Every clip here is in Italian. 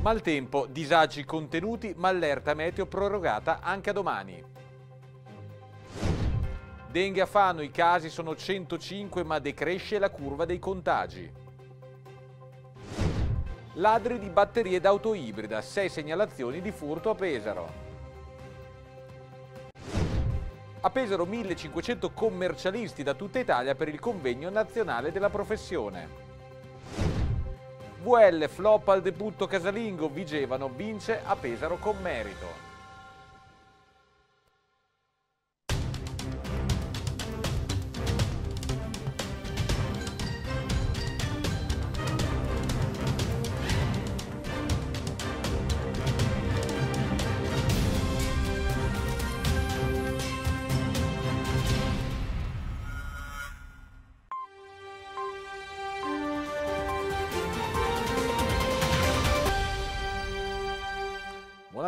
Maltempo, disagi contenuti, ma allerta meteo prorogata anche a domani. Dengue a Fano, i casi sono 105 ma decresce la curva dei contagi. Ladri di batterie d'auto ibrida, 6 segnalazioni di furto a Pesaro. A Pesaro 1500 commercialisti da tutta Italia per il convegno nazionale della professione. VL flop al debutto casalingo, Vigevano vince a Pesaro con merito.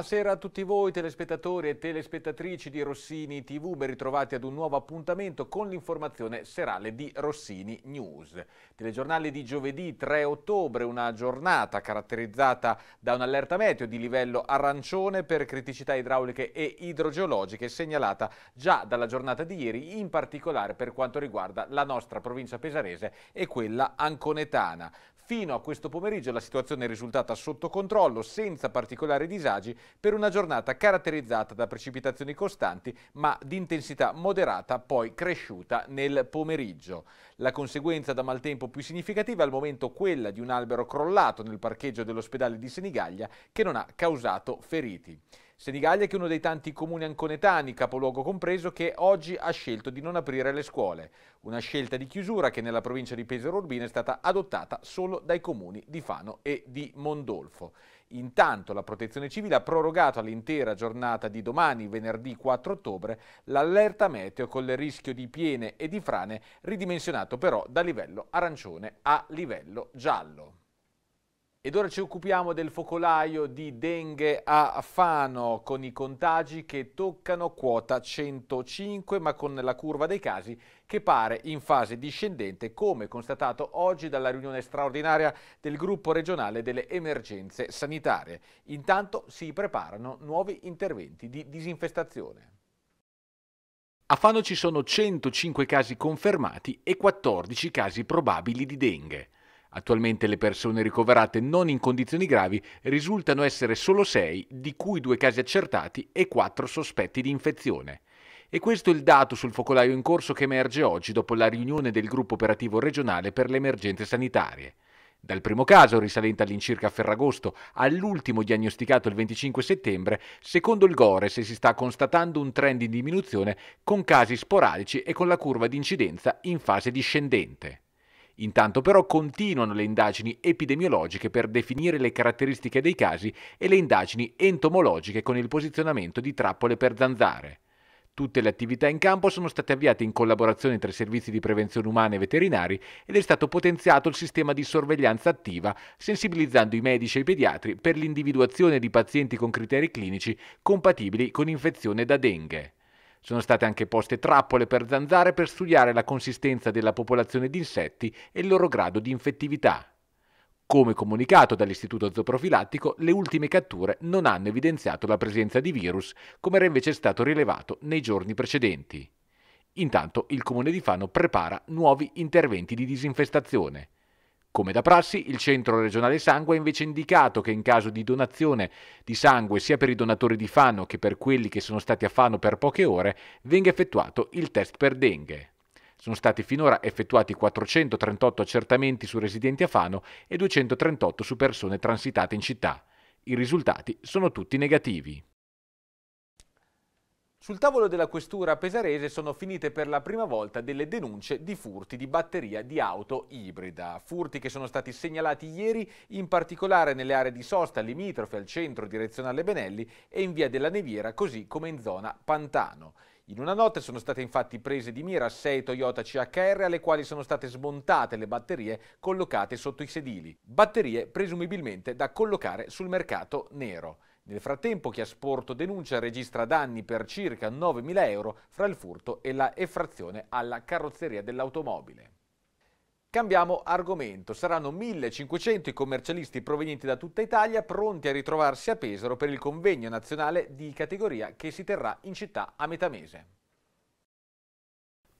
Buonasera a tutti voi telespettatori e telespettatrici di Rossini TV, ben ritrovati ad un nuovo appuntamento con l'informazione serale di Rossini News. Telegiornale di giovedì 3 ottobre, una giornata caratterizzata da un'allerta meteo di livello arancione per criticità idrauliche e idrogeologiche segnalata già dalla giornata di ieri, in particolare per quanto riguarda la nostra provincia pesarese e quella anconetana. Fino a questo pomeriggio la situazione è risultata sotto controllo, senza particolari disagi, per una giornata caratterizzata da precipitazioni costanti, ma di intensità moderata, poi cresciuta nel pomeriggio. La conseguenza da maltempo più significativa è al momento quella di un albero crollato nel parcheggio dell'ospedale di Senigallia che non ha causato feriti. Senigallia che è uno dei tanti comuni anconetani, capoluogo compreso, che oggi ha scelto di non aprire le scuole. Una scelta di chiusura che nella provincia di Pesaro Urbino è stata adottata solo dai comuni di Fano e di Mondolfo. Intanto la Protezione Civile ha prorogato all'intera giornata di domani, venerdì 4 ottobre, l'allerta meteo con il rischio di piene e di frane ridimensionato però da livello arancione a livello giallo. Ed ora ci occupiamo del focolaio di dengue a Fano con i contagi che toccano quota 105 ma con la curva dei casi che pare in fase discendente come constatato oggi dalla riunione straordinaria del gruppo regionale delle emergenze sanitarie. Intanto si preparano nuovi interventi di disinfestazione. A Fano ci sono 105 casi confermati e 14 casi probabili di dengue. Attualmente le persone ricoverate non in condizioni gravi risultano essere solo 6, di cui 2 casi accertati e 4 sospetti di infezione. E questo è il dato sul focolaio in corso che emerge oggi dopo la riunione del gruppo operativo regionale per le emergenze sanitarie. Dal primo caso, risalente all'incirca a Ferragosto, all'ultimo diagnosticato il 25 settembre, secondo il Gores si sta constatando un trend in diminuzione con casi sporadici e con la curva di incidenza in fase discendente. Intanto però continuano le indagini epidemiologiche per definire le caratteristiche dei casi e le indagini entomologiche con il posizionamento di trappole per zanzare. Tutte le attività in campo sono state avviate in collaborazione tra i servizi di prevenzione umana e veterinari ed è stato potenziato il sistema di sorveglianza attiva, sensibilizzando i medici e i pediatri per l'individuazione di pazienti con criteri clinici compatibili con infezione da dengue. Sono state anche poste trappole per zanzare per studiare la consistenza della popolazione di insetti e il loro grado di infettività. Come comunicato dall'Istituto Zooprofilattico, le ultime catture non hanno evidenziato la presenza di virus, come era invece stato rilevato nei giorni precedenti. Intanto il comune di Fano prepara nuovi interventi di disinfestazione. Come da prassi, il Centro regionale sangue ha invece indicato che in caso di donazione di sangue sia per i donatori di Fano che per quelli che sono stati a Fano per poche ore, venga effettuato il test per dengue. Sono stati finora effettuati 438 accertamenti su residenti a Fano e 238 su persone transitate in città. I risultati sono tutti negativi. Sul tavolo della questura pesarese sono finite per la prima volta delle denunce di furti di batteria di auto ibrida. Furti che sono stati segnalati ieri in particolare nelle aree di sosta limitrofe al centro direzionale Benelli e in via della Neviera così come in zona Pantano. In una notte sono state infatti prese di mira 6 Toyota CHR alle quali sono state smontate le batterie collocate sotto i sedili, batterie presumibilmente da collocare sul mercato nero. Nel frattempo Chiasporto denuncia registra danni per circa 9.000 euro fra il furto e la effrazione alla carrozzeria dell'automobile. Cambiamo argomento. Saranno 1500 i commercialisti provenienti da tutta Italia pronti a ritrovarsi a Pesaro per il convegno nazionale di categoria che si terrà in città a metà mese.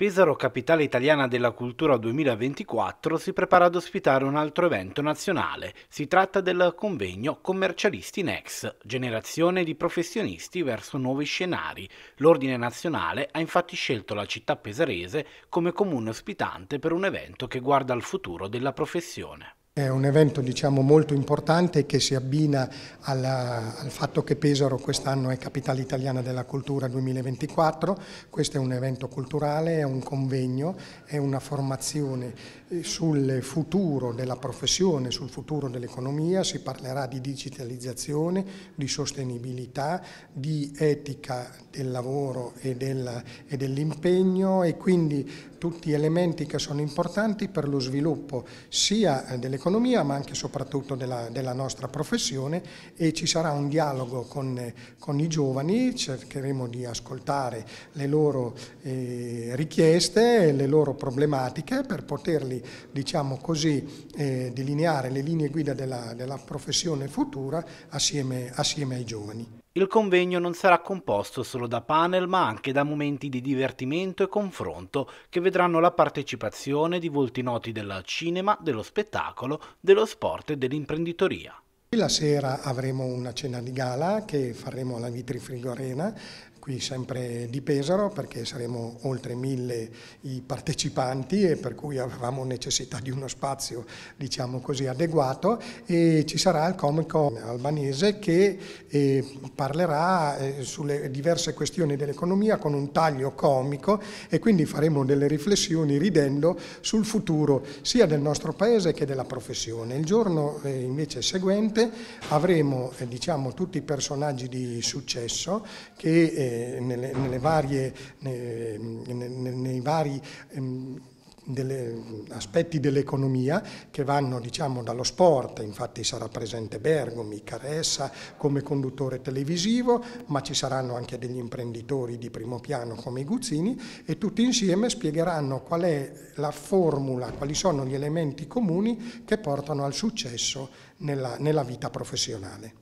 Pesaro, capitale italiana della cultura 2024, si prepara ad ospitare un altro evento nazionale. Si tratta del convegno Commercialisti Next, generazione di professionisti verso nuovi scenari. L'Ordine Nazionale ha infatti scelto la città pesarese come comune ospitante per un evento che guarda al futuro della professione. È un evento diciamo, molto importante che si abbina alla, al fatto che Pesaro quest'anno è Capitale Italiana della Cultura 2024, questo è un evento culturale, è un convegno, è una formazione eh, sul futuro della professione, sul futuro dell'economia, si parlerà di digitalizzazione, di sostenibilità, di etica del lavoro e dell'impegno e quindi tutti elementi che sono importanti per lo sviluppo sia eh, dell'economia ma anche e soprattutto della, della, nostra professione e ci sarà un dialogo con, eh, con i giovani, cercheremo di ascoltare le loro eh, richieste, le loro problematiche per poterli, diciamo così, eh, delineare le linee guida della, della professione futura assieme, assieme ai giovani. Il convegno non sarà composto solo da panel ma anche da momenti di divertimento e confronto che vedranno la partecipazione di volti noti del cinema, dello spettacolo, dello sport e dell'imprenditoria. La sera avremo una cena di gala che faremo alla Vitri Frigorena qui sempre di Pesaro perché saremo oltre mille i partecipanti e per cui avevamo necessità di uno spazio diciamo così adeguato e ci sarà il comico albanese che eh, parlerà eh, sulle diverse questioni dell'economia con un taglio comico e quindi faremo delle riflessioni ridendo sul futuro sia del nostro paese che della professione. Il giorno eh, invece seguente avremo eh, diciamo tutti i personaggi di successo che eh, nelle, nelle, varie, ne, ne, nei vari ehm, delle, aspetti dell'economia che vanno diciamo, dallo sport, infatti sarà presente Bergomi, Caressa come conduttore televisivo, ma ci saranno anche degli imprenditori di primo piano come i Guzzini e tutti insieme spiegheranno qual è la formula, quali sono gli elementi comuni che portano al successo nella, nella vita professionale.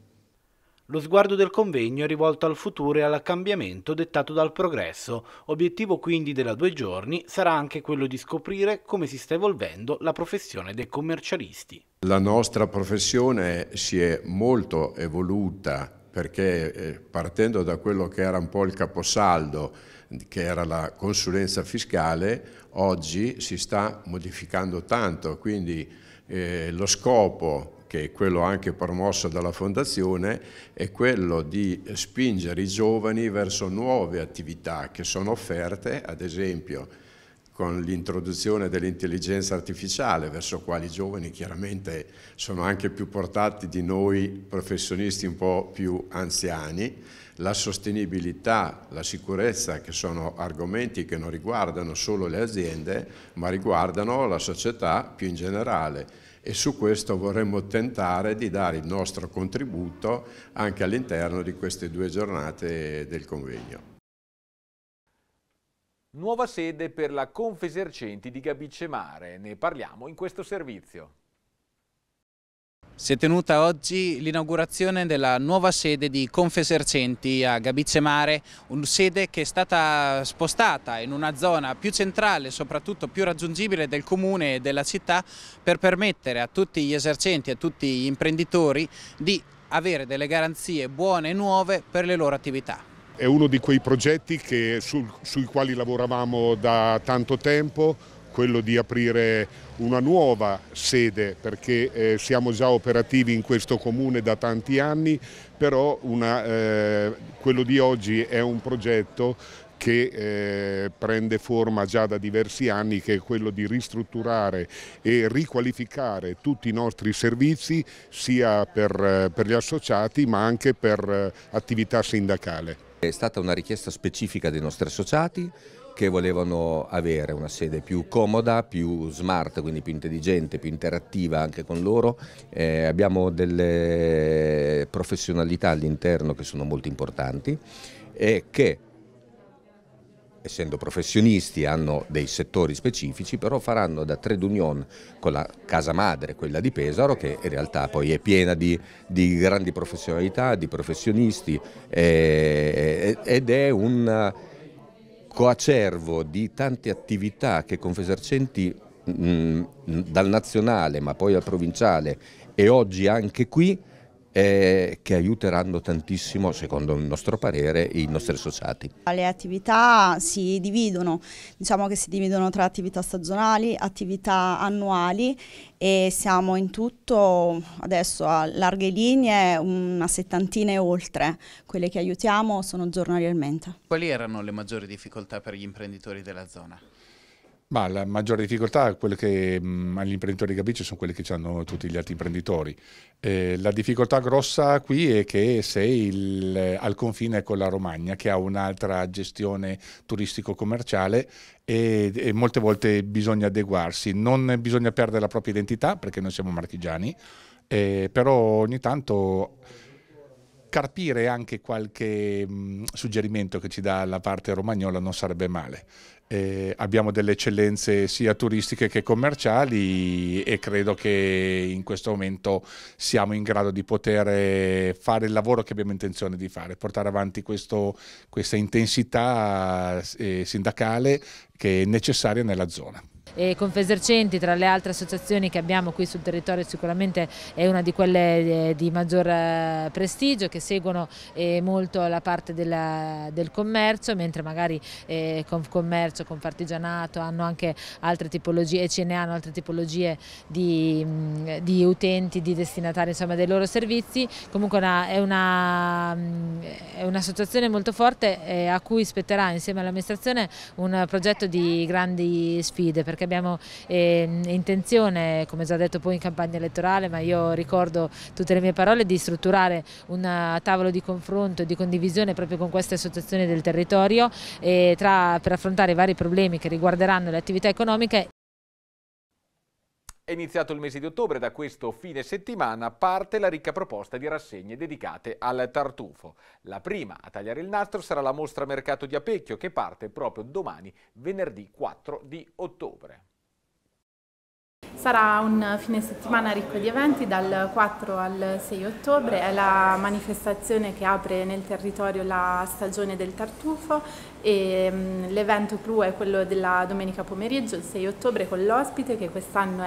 Lo sguardo del convegno è rivolto al futuro e al cambiamento dettato dal progresso. Obiettivo quindi della due giorni sarà anche quello di scoprire come si sta evolvendo la professione dei commercialisti. La nostra professione si è molto evoluta perché eh, partendo da quello che era un po' il caposaldo, che era la consulenza fiscale, oggi si sta modificando tanto, quindi eh, lo scopo che è quello anche promosso dalla Fondazione, è quello di spingere i giovani verso nuove attività che sono offerte, ad esempio con l'introduzione dell'intelligenza artificiale, verso quali i giovani chiaramente sono anche più portati di noi professionisti un po' più anziani, la sostenibilità, la sicurezza, che sono argomenti che non riguardano solo le aziende, ma riguardano la società più in generale e su questo vorremmo tentare di dare il nostro contributo anche all'interno di queste due giornate del convegno. Nuova sede per la Confesercenti di Gabicemare, ne parliamo in questo servizio. Si è tenuta oggi l'inaugurazione della nuova sede di Confesercenti a Gabizze una sede che è stata spostata in una zona più centrale, soprattutto più raggiungibile del comune e della città, per permettere a tutti gli esercenti, e a tutti gli imprenditori di avere delle garanzie buone e nuove per le loro attività è uno di quei progetti che, su, sui quali lavoravamo da tanto tempo, quello di aprire una nuova sede perché eh, siamo già operativi in questo comune da tanti anni, però una, eh, quello di oggi è un progetto che eh, prende forma già da diversi anni, che è quello di ristrutturare e riqualificare tutti i nostri servizi, sia per, eh, per gli associati ma anche per eh, attività sindacale. È stata una richiesta specifica dei nostri associati, che volevano avere una sede più comoda, più smart, quindi più intelligente, più interattiva anche con loro. Eh, abbiamo delle professionalità all'interno che sono molto importanti e che essendo professionisti hanno dei settori specifici, però faranno da trade union con la casa madre, quella di Pesaro, che in realtà poi è piena di, di grandi professionalità, di professionisti eh, ed è un coacervo di tante attività che Confesercenti mh, mm, mm, dal nazionale ma poi al provinciale e oggi anche qui eh, che aiuteranno tantissimo, secondo il nostro parere, i nostri associati. Le attività si dividono, diciamo che si dividono tra attività stagionali, attività annuali e siamo in tutto adesso a larghe linee una settantina e oltre, quelle che aiutiamo sono giornaliamente. Quali erano le maggiori difficoltà per gli imprenditori della zona? Ma la maggiore difficoltà, quello che mh, mm, gli imprenditori capiscono, sono quelle che hanno tutti gli altri imprenditori. Eh, la difficoltà grossa qui è che sei il, eh, al confine con la Romagna, che ha un'altra gestione turistico-commerciale e, e, molte volte bisogna adeguarsi. Non bisogna perdere la propria identità, perché noi siamo marchigiani, eh, però ogni tanto carpire anche qualche mh, mm, suggerimento che ci dà la parte romagnola non sarebbe male. Eh, abbiamo delle eccellenze sia turistiche che commerciali e credo che in questo momento siamo in grado di poter eh, fare il lavoro che abbiamo intenzione di fare, portare avanti questo, questa intensità eh, sindacale che è necessaria nella zona. E Confesercenti tra le altre associazioni che abbiamo qui sul territorio sicuramente è una di quelle eh, di maggior eh, prestigio che seguono molto la parte della, del commercio mentre magari eh, Confcommercio commercio, Confartigianato, hanno anche altre tipologie, e ce ne hanno altre tipologie di, di utenti, di destinatari insomma, dei loro servizi. Comunque una, è, una, è un'associazione molto forte eh, a cui spetterà insieme all'amministrazione un progetto di grandi sfide perché abbiamo eh, intenzione, come già detto poi in campagna elettorale, ma io ricordo tutte le mie parole, di strutturare un eh, tavolo di confronto e di condivisione proprio con queste associazioni del territorio eh, tra, per affrontare i vari vari problemi che riguarderanno le attività economiche è iniziato il mese di ottobre, da questo fine settimana parte la ricca proposta di rassegne dedicate al tartufo. La prima a tagliare il nastro sarà la mostra Mercato di Apecchio che parte proprio domani, venerdì 4 di ottobre. Sarà un fine settimana ricco di eventi dal 4 al 6 ottobre, è la manifestazione che apre nel territorio la stagione del tartufo e mm, l'evento clou è quello della domenica pomeriggio, il 6 ottobre, con l'ospite che quest'anno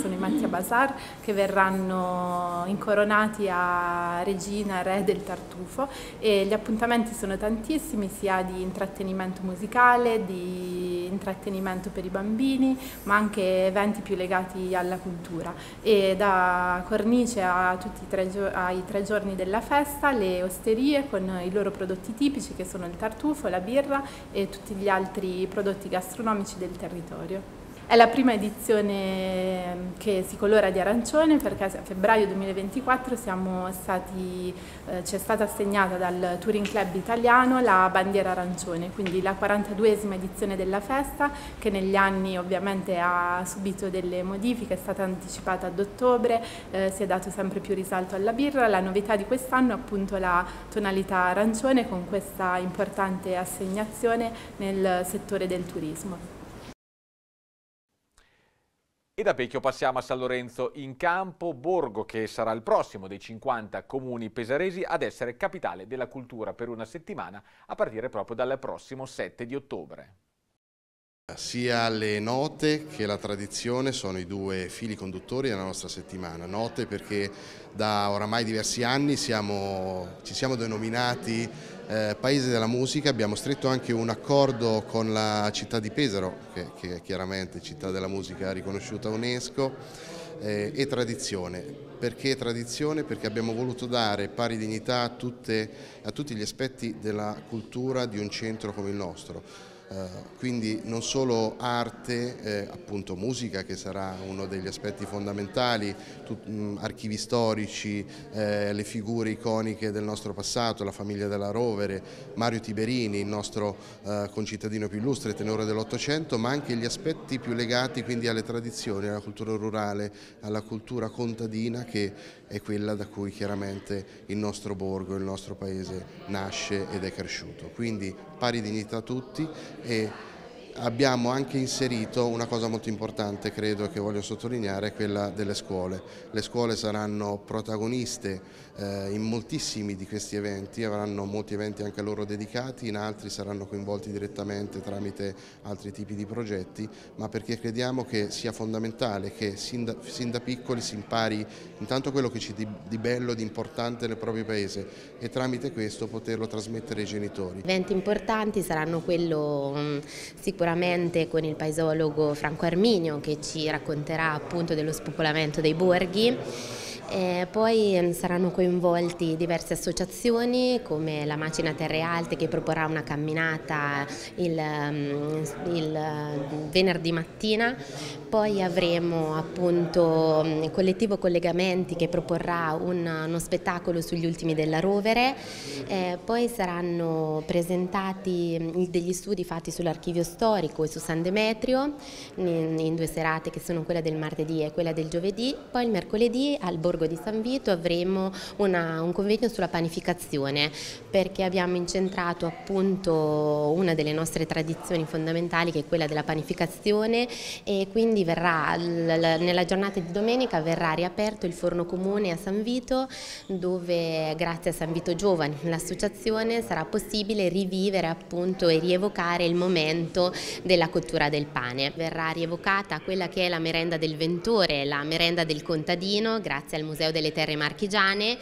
sono i Mattia Bazar che verranno incoronati a regina, re del tartufo e gli appuntamenti sono tantissimi, sia di intrattenimento musicale, di intrattenimento per i bambini, ma anche eventi più legati legati alla cultura e da cornice tre ai tre giorni della festa le osterie con i loro prodotti tipici che sono il tartufo, la birra e tutti gli altri prodotti gastronomici del territorio. È la prima edizione ehm, che si colora di arancione perché a febbraio 2024 eh, ci è stata assegnata dal Touring Club italiano la bandiera arancione, quindi la 42esima edizione della festa che negli anni ovviamente ha subito delle modifiche, è stata anticipata ad ottobre, eh, si è dato sempre più risalto alla birra, la novità di quest'anno è appunto la tonalità arancione con questa importante assegnazione nel settore del turismo. E da Pecchio passiamo a San Lorenzo in Campo Borgo, che sarà il prossimo dei 50 comuni pesaresi ad essere capitale della cultura per una settimana a partire proprio dal prossimo 7 di ottobre. Sia le note che la tradizione sono i due fili conduttori della nostra settimana. Note perché da oramai diversi anni siamo, ci siamo denominati eh, Paese della Musica, abbiamo stretto anche un accordo con la città di Pesaro, che, che è chiaramente città della musica riconosciuta UNESCO, eh, e tradizione. Perché tradizione? Perché abbiamo voluto dare pari dignità a, tutte, a tutti gli aspetti della cultura di un centro come il nostro eh, quindi non solo arte, eh, appunto musica che sarà uno degli aspetti fondamentali, tut, mh, mm, archivi storici, eh, le figure iconiche del nostro passato, la famiglia della Rovere, Mario Tiberini, il nostro eh, concittadino più illustre, tenore dell'Ottocento, ma anche gli aspetti più legati quindi alle tradizioni, alla cultura rurale, alla cultura contadina che è quella da cui chiaramente il nostro borgo, il nostro paese nasce ed è cresciuto. Quindi pari dignità a tutti e abbiamo anche inserito una cosa molto importante, credo, che voglio sottolineare, quella delle scuole. Le scuole saranno protagoniste eh, in moltissimi di questi eventi, avranno molti eventi anche loro dedicati, in altri saranno coinvolti direttamente tramite altri tipi di progetti, ma perché crediamo che sia fondamentale che sin da, sin da piccoli si impari intanto quello che c'è di, di, bello, di importante nel proprio paese e tramite questo poterlo trasmettere ai genitori. Eventi importanti saranno quello mm, sicuramente con il paesologo Franco Arminio che ci racconterà appunto dello spopolamento dei borghi e poi ehm, saranno coinvolti diverse associazioni come la Macina Terre Alte che proporrà una camminata il, ehm, il ehm, venerdì mattina, poi avremo appunto il collettivo Collegamenti che proporrà un, uno spettacolo sugli ultimi della Rovere, e poi saranno presentati degli studi fatti sull'archivio storico e su San Demetrio in, in due serate che sono quella del martedì e quella del giovedì, poi il mercoledì al Borgo Borgo di San Vito avremo una, un convegno sulla panificazione perché abbiamo incentrato appunto una delle nostre tradizioni fondamentali che è quella della panificazione e quindi verrà, nella giornata di domenica verrà riaperto il forno comune a San Vito dove grazie a San Vito Giovani, l'associazione, sarà possibile rivivere appunto e rievocare il momento della cottura del pane. Verrà rievocata quella che è la merenda del ventore, la merenda del contadino grazie al al Museo delle Terre Marchigiane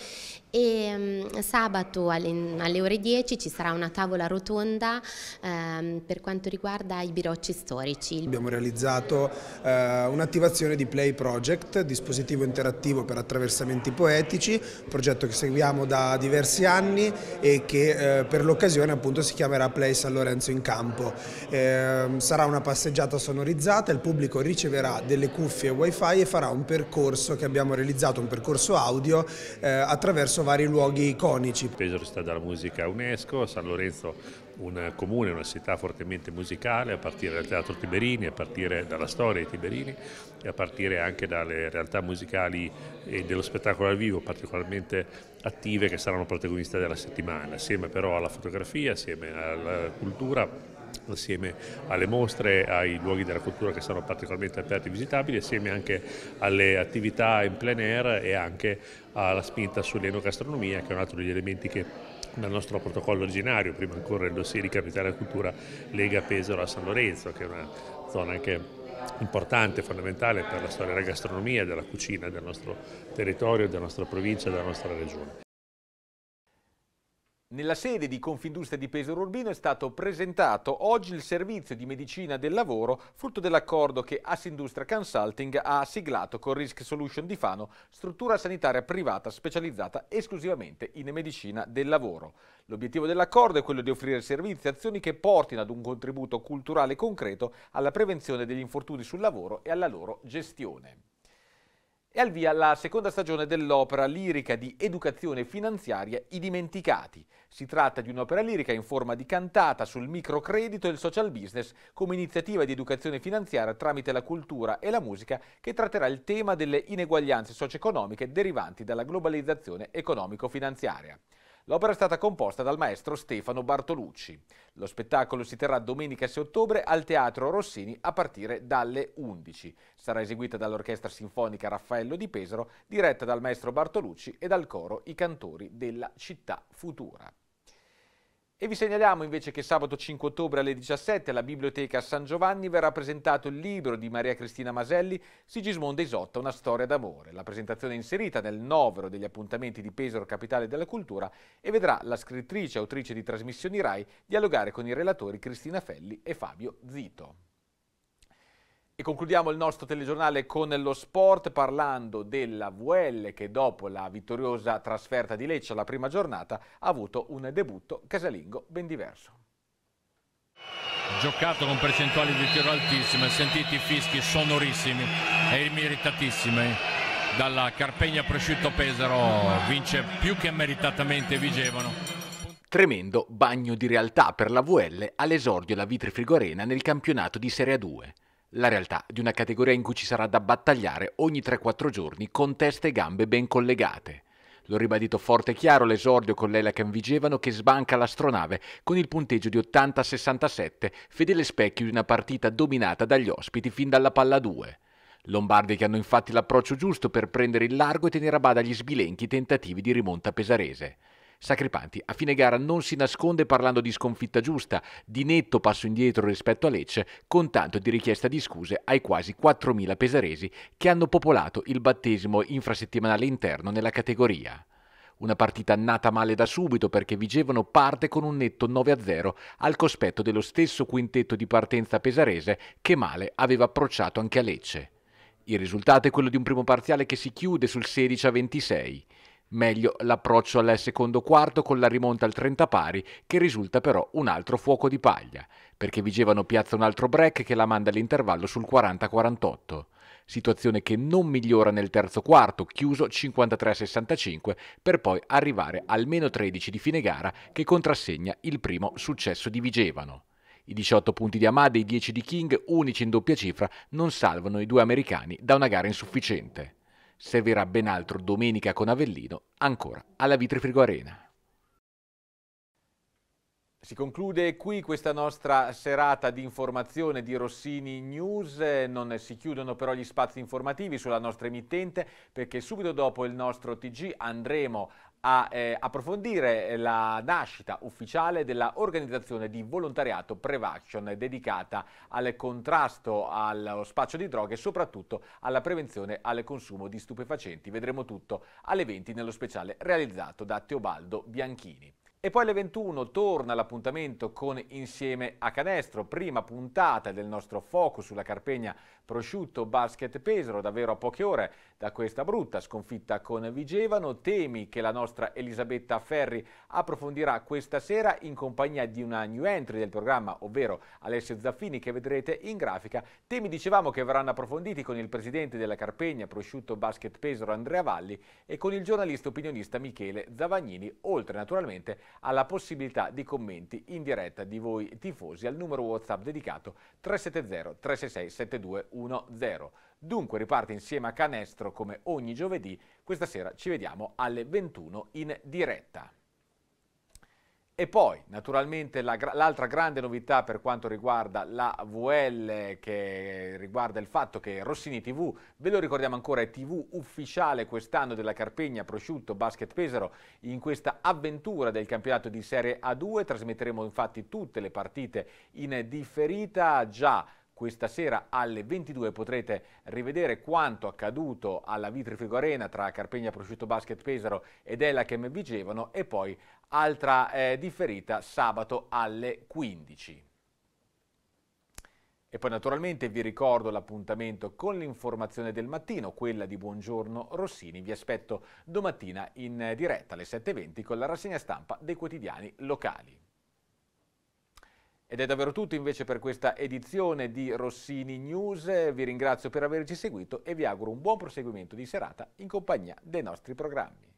e um, sabato alle, alle, ore 10 ci sarà una tavola rotonda um, per quanto riguarda i birocci storici. Abbiamo realizzato uh, un'attivazione di Play Project, dispositivo interattivo per attraversamenti poetici, progetto che seguiamo da diversi anni e che uh, per l'occasione appunto si chiamerà Play San Lorenzo in Campo. Uh, sarà una passeggiata sonorizzata, il pubblico riceverà delle cuffie wifi e farà un percorso che abbiamo realizzato, un percorso audio eh, attraverso attraverso vari luoghi iconici. Pesaro sta dalla musica UNESCO, San Lorenzo un comune, una città fortemente musicale, a partire dal teatro Tiberini, a partire dalla storia di Tiberini e a partire anche dalle realtà musicali e dello spettacolo al vivo particolarmente attive che saranno protagoniste della settimana, assieme però alla fotografia, assieme alla cultura assieme alle mostre, ai luoghi della cultura che sono particolarmente aperti e visitabili, assieme anche alle attività in plein air e anche alla spinta sull'enogastronomia, che è un altro degli elementi che dal nostro protocollo originario, prima ancora il dossier di Capitale della Cultura Lega Pesaro a San Lorenzo, che è una zona anche importante, fondamentale per la storia della gastronomia, della cucina, del nostro territorio, della nostra provincia, della nostra regione. Nella sede di Confindustria di Pesaro Urbino è stato presentato oggi il servizio di medicina del lavoro frutto dell'accordo che Assindustria Consulting ha siglato con Risk Solution di Fano, struttura sanitaria privata specializzata esclusivamente in medicina del lavoro. L'obiettivo dell'accordo è quello di offrire servizi e azioni che portino ad un contributo culturale concreto alla prevenzione degli infortuni sul lavoro e alla loro gestione e al via la seconda stagione dell'opera lirica di educazione finanziaria I Dimenticati. Si tratta di un'opera lirica in forma di cantata sul microcredito e il social business come iniziativa di educazione finanziaria tramite la cultura e la musica che tratterà il tema delle ineguaglianze socio-economiche derivanti dalla globalizzazione economico-finanziaria. L'opera è stata composta dal maestro Stefano Bartolucci. Lo spettacolo si terrà domenica 6 ottobre al Teatro Rossini a partire dalle 11. Sarà eseguita dall'Orchestra Sinfonica Raffaello di Pesaro, diretta dal maestro Bartolucci e dal coro I Cantori della Città Futura. E vi segnaliamo invece che sabato 5 ottobre alle 17 alla Biblioteca San Giovanni verrà presentato il libro di Maria Cristina Maselli Sigismonda Isotta, una storia d'amore. La presentazione è inserita nel novero degli appuntamenti di Pesaro Capitale della Cultura e vedrà la scrittrice e autrice di trasmissioni RAI dialogare con i relatori Cristina Felli e Fabio Zito. E concludiamo il nostro telegiornale con lo sport parlando della VL che dopo la vittoriosa trasferta di Lecce alla prima giornata ha avuto un debutto casalingo ben diverso. Giocato con percentuali di tiro altissime, sentiti fischi sonorissimi e meritatissimi dalla Carpegna Prosciutto Pesaro, vince più che meritatamente Vigevano. Tremendo bagno di realtà per la VL all'esordio alla Vitri Frigorena nel campionato di Serie A2. La realtà di una categoria in cui ci sarà da battagliare ogni 3-4 giorni con teste e gambe ben collegate. L'ho ribadito forte e chiaro l'esordio con l'Elakan Canvigevano che sbanca l'astronave con il punteggio di 80-67, fedele specchio di una partita dominata dagli ospiti fin dalla palla 2. Lombardi che hanno infatti l'approccio giusto per prendere il largo e tenere a bada gli sbilenchi tentativi di rimonta pesarese. Sacripanti a fine gara non si nasconde parlando di sconfitta giusta, di netto passo indietro rispetto a Lecce, con tanto di richiesta di scuse ai quasi 4.000 pesaresi che hanno popolato il battesimo infrasettimanale interno nella categoria. Una partita nata male da subito perché Vigevano parte con un netto 9-0 al cospetto dello stesso quintetto di partenza pesarese che male aveva approcciato anche a Lecce. Il risultato è quello di un primo parziale che si chiude sul 16-26. Meglio l'approccio al secondo quarto con la rimonta al 30 pari, che risulta però un altro fuoco di paglia, perché Vigevano piazza un altro break che la manda all'intervallo sul 40-48. Situazione che non migliora nel terzo quarto, chiuso 53-65, per poi arrivare al meno 13 di fine gara che contrassegna il primo successo di Vigevano. I 18 punti di Amade e i 10 di King, unici in doppia cifra, non salvano i due americani da una gara insufficiente. Servirà ben altro domenica con Avellino, ancora alla Vitrifrigo Arena. Si conclude qui questa nostra serata di informazione di Rossini News, non si chiudono però gli spazi informativi sulla nostra emittente perché subito dopo il nostro TG andremo a eh, approfondire eh, la nascita ufficiale dell'organizzazione di volontariato Prevaction dedicata al contrasto allo spaccio di droghe e soprattutto alla prevenzione al consumo di stupefacenti. Vedremo tutto alle 20 nello speciale realizzato da Teobaldo Bianchini. E poi alle 21 torna l'appuntamento con Insieme a Canestro, prima puntata del nostro focus sulla Carpegna Prosciutto Basket Pesaro, davvero a poche ore da questa brutta sconfitta con Vigevano, temi che la nostra Elisabetta Ferri approfondirà questa sera in compagnia di una new entry del programma, ovvero Alessio Zaffini che vedrete in grafica. Temi dicevamo che verranno approfonditi con il presidente della Carpegna Prosciutto Basket Pesaro Andrea Valli e con il giornalista opinionista Michele Zavagnini, oltre naturalmente alla possibilità di commenti in diretta di voi tifosi al numero WhatsApp dedicato 370 366 721. 1-0. Dunque riparte insieme a Canestro come ogni giovedì. Questa sera ci vediamo alle 21 in diretta. E poi, naturalmente, l'altra grande novità per quanto riguarda la VL, che riguarda il fatto che Rossini TV, ve lo ricordiamo ancora, è TV ufficiale quest'anno della Carpegna Prosciutto Basket Pesaro. In questa avventura del campionato di Serie A2 trasmetteremo infatti tutte le partite in differita già questa sera alle 22 potrete rivedere quanto accaduto alla Vitrifico Arena tra Carpegna Prosciutto Basket Pesaro ed Ella che Vigevano e poi altra eh, differita sabato alle 15. E poi naturalmente vi ricordo l'appuntamento con l'informazione del mattino, quella di Buongiorno Rossini. Vi aspetto domattina in eh, diretta alle 7.20 con la rassegna stampa dei quotidiani locali. Ed è davvero tutto invece per questa edizione di Rossini News, vi ringrazio per averci seguito e vi auguro un buon proseguimento di serata in compagnia dei nostri programmi.